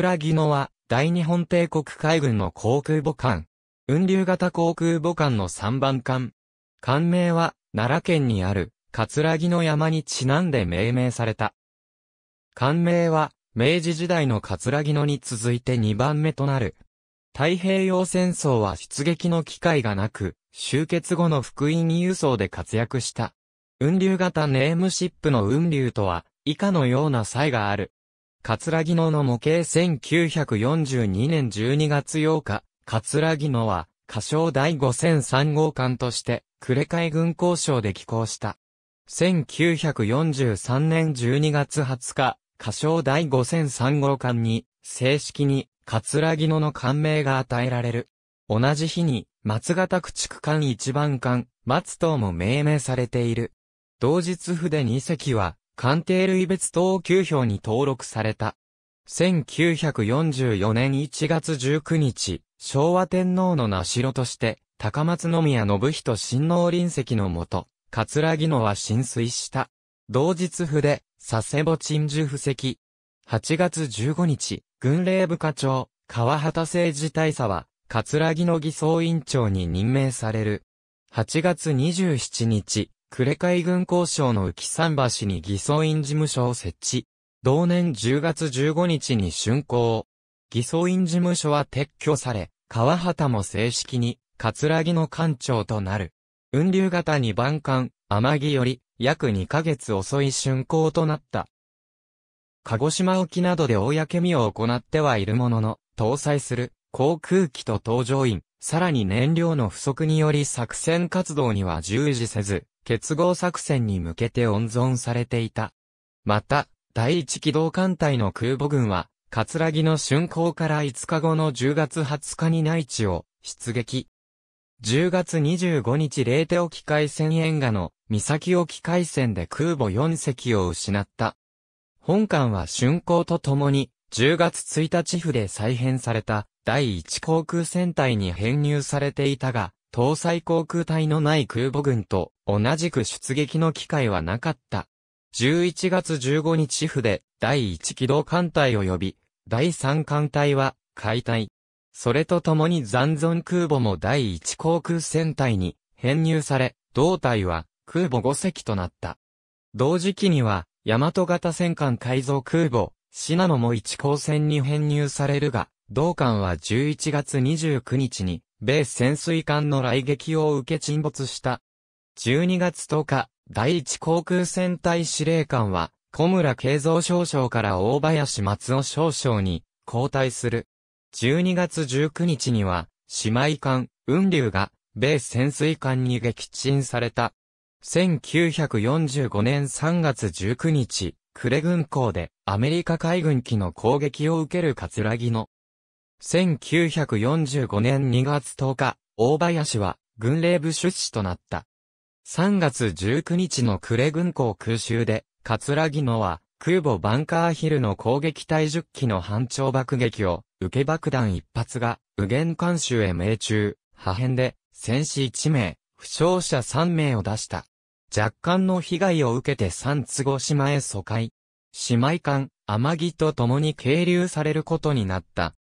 ラギ野は、大日本帝国海軍の航空母艦。雲流型航空母艦の3番艦。艦名は、奈良県にある、ラギの山にちなんで命名された。艦名は、明治時代のラギ野に続いて2番目となる。太平洋戦争は出撃の機会がなく、終結後の福音輸送で活躍した。雲流型ネームシップの雲流とは、以下のような異がある。桂木野の模型1942年12月8日、桂木野は、仮称第5003号艦として、呉海軍交渉で寄港した。1943年12月20日、仮称第5003号艦に、正式に、桂木野の艦名が与えられる。同じ日に、松形駆逐艦一番艦、松島も命名されている。同日筆二隻は、官邸類別等級表に登録された。1944年1月19日、昭和天皇の名城として、高松宮信人親王林席のもと、桂木野は浸水した。同日府で、佐世保鎮守布石。8月15日、軍令部課長、川畑政治大佐は、桂木野偽装委員長に任命される。8月27日、呉海軍交渉の浮桟橋に偽装院事務所を設置。同年10月15日に竣工。偽装院事務所は撤去され、川畑も正式に、葛城の艦長となる。雲流型2番艦、天城より、約2ヶ月遅い竣工となった。鹿児島沖などで公見を行ってはいるものの、搭載する航空機と搭乗員、さらに燃料の不足により作戦活動には従事せず、結合作戦に向けて温存されていた。また、第一機動艦隊の空母軍は、葛城の竣工から5日後の10月20日に内地を出撃。10月25日レーテ沖海戦沿岸の岬沖海戦で空母4隻を失った。本艦は竣工とともに10月1日府で再編された第一航空戦隊に編入されていたが、搭載航空隊のない空母軍と同じく出撃の機会はなかった。11月15日府で第1機動艦隊及び第3艦隊は解体。それとともに残存空母も第1航空戦隊に編入され、同隊は空母5隻となった。同時期には、大和型戦艦改造空母、シナノも1航戦に編入されるが、同艦は11月29日に米潜水艦の来撃を受け沈没した。12月10日、第一航空戦隊司令官は、小村慶三少将から大林松尾少将に交代する。12月19日には、姉妹艦、雲竜が、米潜水艦に撃沈された。1945年3月19日、呉軍港でアメリカ海軍機の攻撃を受けるカツラギの1945年2月10日、大林は軍令部出資となった。3月19日の呉軍港空襲で、桂木野は空母バンカーヒルの攻撃隊10機の反長爆撃を受け爆弾一発が右舷艦修へ命中、破片で戦死1名、負傷者3名を出した。若干の被害を受けて三合島へ疎開。姉妹艦、天城と共に係留されることになった。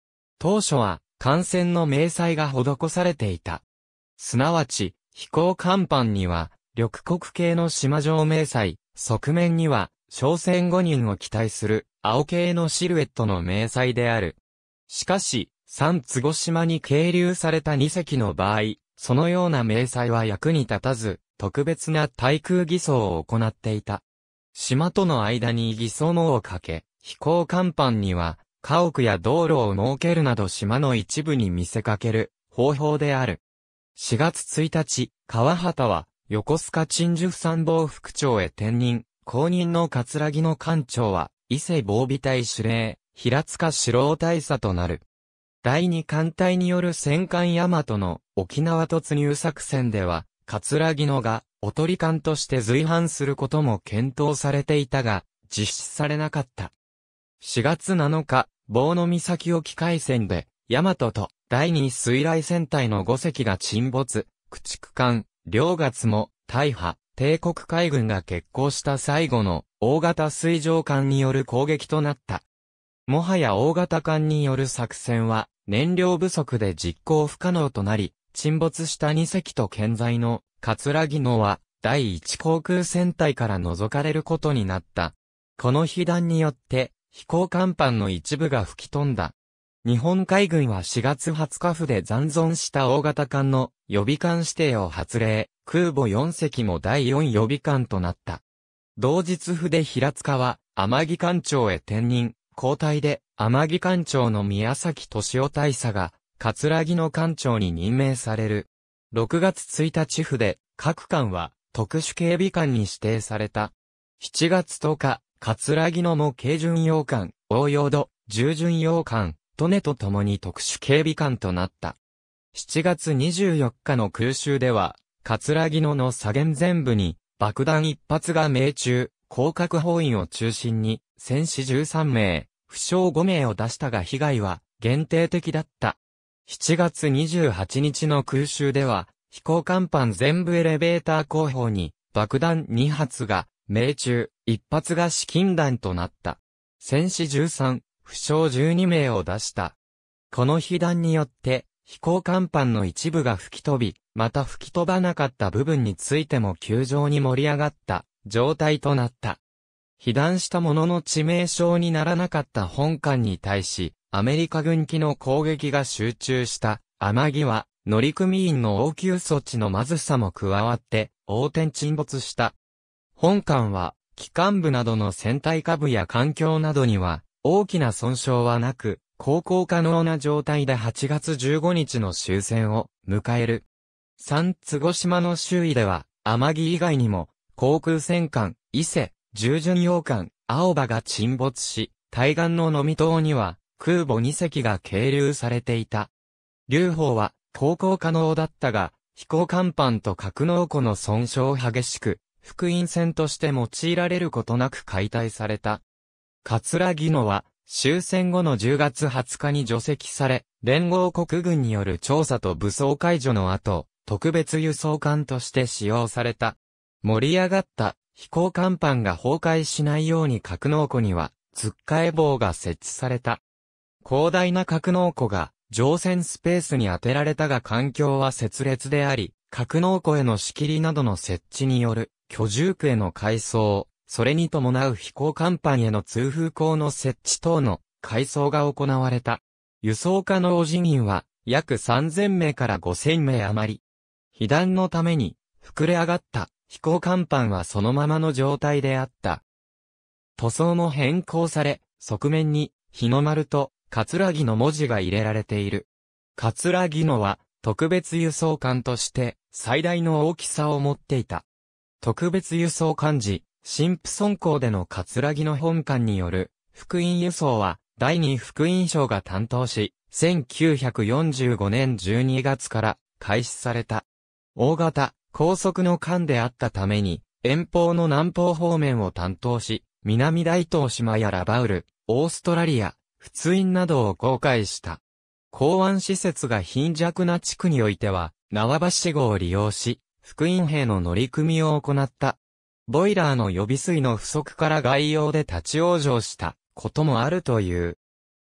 当初は、艦船の明細が施されていた。すなわち、飛行甲板には、緑国系の島上明細、側面には、商船五人を期待する、青系のシルエットの明細である。しかし、三都坪島に係留された二隻の場合、そのような明細は役に立たず、特別な対空偽装を行っていた。島との間に偽装のをかけ、飛行甲板には、家屋や道路を設けるなど島の一部に見せかける方法である。4月1日、川畑は横須賀守不参謀副長へ転任、後任の桂木の艦長は伊勢防備隊司令、平塚四郎大佐となる。第二艦隊による戦艦大和の沖縄突入作戦では、桂木野がおとり艦として随伴することも検討されていたが、実施されなかった。4月7日、棒の岬沖海戦で、大和と第二水雷戦隊の5隻が沈没、駆逐艦、両月も、大破、帝国海軍が決行した最後の大型水上艦による攻撃となった。もはや大型艦による作戦は燃料不足で実行不可能となり、沈没した2隻と健在のラギ野は第1航空戦隊から除かれることになった。この被弾によって飛行甲板の一部が吹き飛んだ。日本海軍は4月20日府で残存した大型艦の予備艦指定を発令、空母4隻も第4予備艦となった。同日府で平塚は、天城艦長へ転任、交代で、天城艦長の宮崎敏夫大佐が、葛城の艦長に任命される。6月1日府で、各艦は、特殊警備艦に指定された。7月10日、カツラギノも軽巡洋艦、応用度、従巡洋艦、トネと共に特殊警備艦となった。7月24日の空襲では、カツラギのの左舷全部に、爆弾一発が命中、広角砲員を中心に、戦死13名、負傷5名を出したが被害は、限定的だった。7月28日の空襲では、飛行甲板全部エレベーター後方に、爆弾2発が、命中、一発が資金弾となった。戦士13、負傷12名を出した。この被弾によって、飛行甲板の一部が吹き飛び、また吹き飛ばなかった部分についても球場に盛り上がった状態となった。被弾したものの致命傷にならなかった本艦に対し、アメリカ軍機の攻撃が集中した天際、乗組員の応急措置のまずさも加わって、横転沈没した本艦は、機関部などの船体下部や環境などには、大きな損傷はなく、航行可能な状態で8月15日の終戦を迎える。三合島の周囲では、天城以外にも、航空戦艦、伊勢、従順洋艦、青葉が沈没し、対岸の飲み島には、空母2隻が係留されていた。劉邦は、航行可能だったが、飛行甲板と格納庫の損傷激しく、福音船として用いられることなく解体された。桂木野は、終戦後の10月20日に除籍され、連合国軍による調査と武装解除の後、特別輸送艦として使用された。盛り上がった飛行甲板が崩壊しないように格納庫には、突っかえ棒が設置された。広大な格納庫が乗船スペースに当てられたが環境は設立であり、格納庫への仕切りなどの設置による居住区への改装、それに伴う飛行甲板への通風口の設置等の改装が行われた。輸送可能人員は約3000名から5000名余り。被弾のために膨れ上がった飛行甲板はそのままの状態であった。塗装も変更され、側面に日の丸と葛ギの文字が入れられている。葛ギのは特別輸送艦として最大の大きさを持っていた。特別輸送管理、シンプソン校での葛城の本館による、福音輸送は、第二福音省が担当し、1945年12月から開始された。大型、高速の艦であったために、遠方の南方方面を担当し、南大東島やラバウル、オーストラリア、仏院などを公開した。港湾施設が貧弱な地区においては、縄橋号を利用し、福員兵の乗り組みを行った。ボイラーの予備水の不足から外洋で立ち往生したこともあるという。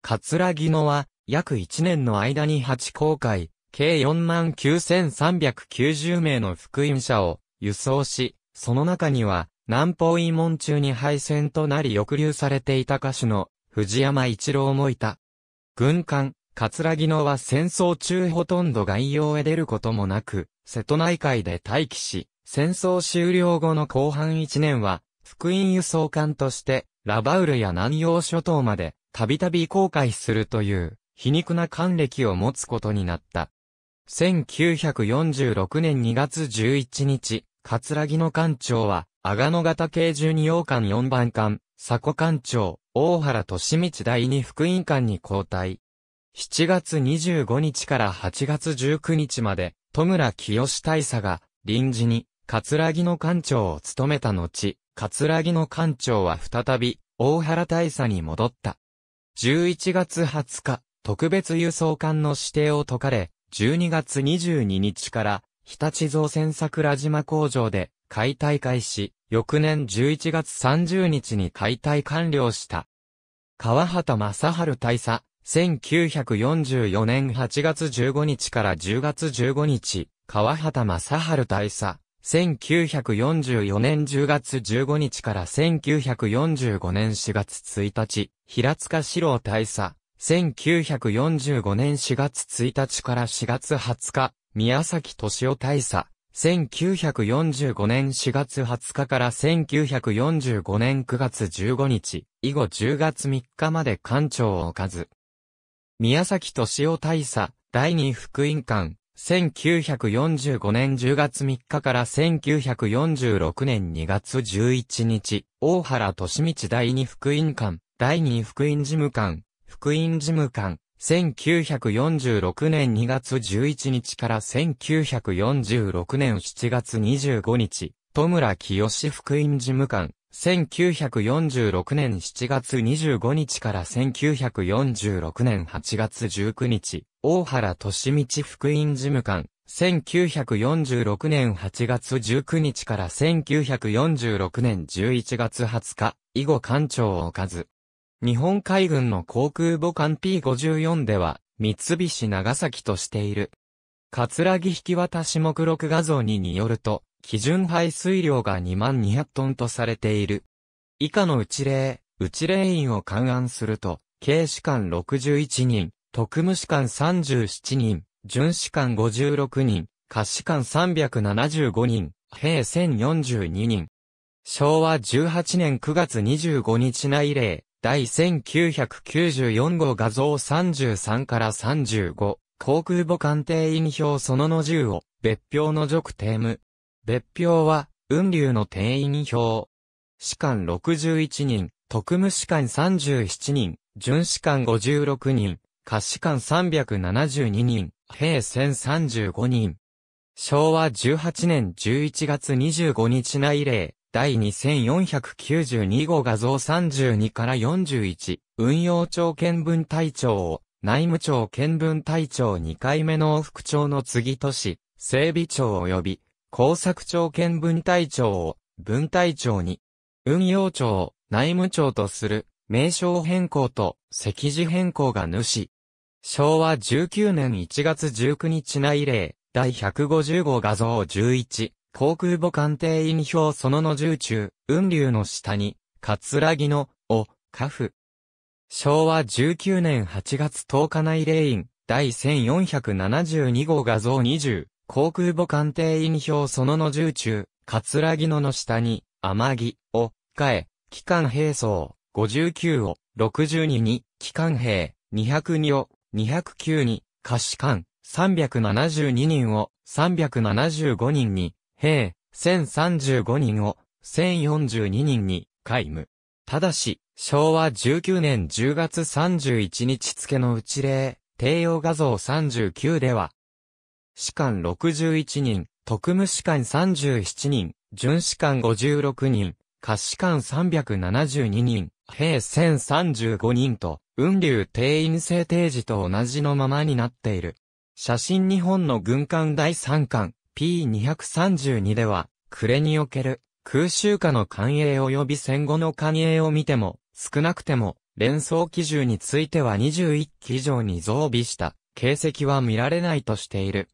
桂木野は約1年の間に8航海、計49,390名の福員者を輸送し、その中には南方移門中に敗戦となり抑留されていた歌手の藤山一郎もいた。軍艦、桂木野は戦争中ほとんど外洋へ出ることもなく、瀬戸内海で待機し、戦争終了後の後半1年は、福音輸送艦として、ラバウルや南洋諸島まで、たびたび航海するという、皮肉な艦歴を持つことになった。1946年2月11日、葛城の艦長は、阿賀野型系十二洋艦4番艦、佐古艦長、大原利道第二福音艦に交代。7月25日から8月19日まで、戸村清大佐が、臨時に、葛城の館長を務めた後、葛城の館長は再び、大原大佐に戻った。11月20日、特別輸送艦の指定を解かれ、12月22日から、日立造船桜島工場で解体開始、翌年11月30日に解体完了した。川畑正春大佐、1944年8月15日から10月15日、川畑正春大佐。1944年10月15日から1945年4月1日、平塚四郎大佐。1945年4月1日から4月20日、宮崎敏夫大佐。1945年4月20日から1945年9月15日、以後10月3日まで館長を置かず、宮崎敏夫大佐、第二福音館、1945年10月3日から1946年2月11日、大原利道第二福音館、第二福音事務官、福音事務官、1946年2月11日から1946年7月25日、戸村清福音事務官、1946年7月25日から1946年8月19日、大原利道福音事務官、1946年8月19日から1946年11月20日、以後艦長を置かず。日本海軍の航空母艦 P54 では、三菱長崎としている。葛城引渡し目録画像2によると、基準排水量が2万200トンとされている。以下の内例、内例員を勘案すると、警視官61人、特務士官37人、巡視官56人、下士官375人、兵1042人。昭和18年9月25日内例、第1994号画像33から35、航空母艦艇員表そのの10を、別表の属テーム、別表は、雲流の定員表。士官61人、特務士官37人、巡士官56人、下士官372人、兵1035人。昭和18年11月25日内令、第2492号画像32から41、運用庁見分隊長を、内務庁見分隊長2回目の副長の次都市、整備庁及び、工作長兼分隊長を分隊長に、運用長を内務長とする名称変更と席次変更が主。昭和19年1月19日内令、第150号画像11、航空母艦艇員表そのの重中、雲流の下に、葛城の、を、カフ。昭和19年8月10日内令員、第1472号画像20、航空母艦艇員表そのの重中、葛城野の下に、天城を、変え、機関兵装、59を、62に、機関兵、202を、209に、下士官、372人を、375人に、兵、1035人を、1042人に、皆無。ただし、昭和19年10月31日付のうち例、定用画像39では、士官61人、特務士官37人、巡士官56人、下士官372人、兵1035人と、雲流定員制定時と同じのままになっている。写真日本の軍艦第3巻 P232 では、暮れにおける空襲下の艦影及び戦後の艦影を見ても、少なくても連想基準については21機以上に増備した形跡は見られないとしている。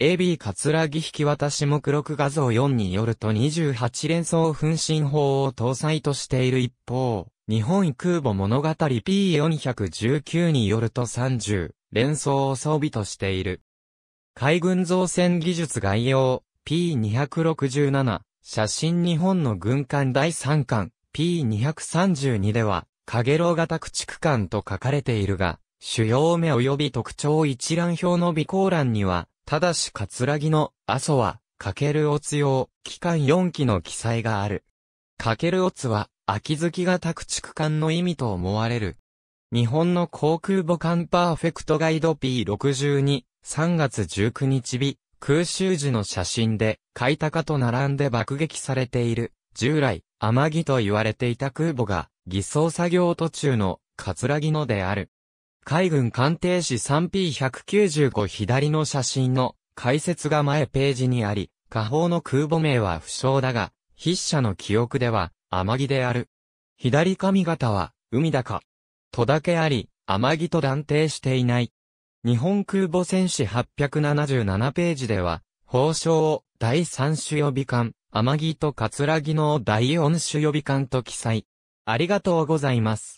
AB 桂木引き渡し目録画像4によると28連装噴進砲を搭載としている一方、日本空母物語 P419 によると30連装を装備としている。海軍造船技術概要 P267 写真日本の軍艦第3巻 P232 では、カゲロ型駆逐艦と書かれているが、主要目及び特徴一覧表の備考欄には、ただしカツラギのアソは、かけるおつ用、期間4期の記載がある。かけるおつは、秋月がく畜艦の意味と思われる。日本の航空母艦パーフェクトガイド P62、3月19日日、空襲時の写真で、海高と並んで爆撃されている、従来、天城と言われていた空母が、偽装作業途中の、カツラギのである。海軍艦艇士 3P195 左の写真の解説が前ページにあり、下方の空母名は不詳だが、筆者の記憶では、天城である。左髪型は、海高。とだけあり、天城と断定していない。日本空母戦士877ページでは、法称を第3種予備艦、天城と桂木の第4種予備艦と記載。ありがとうございます。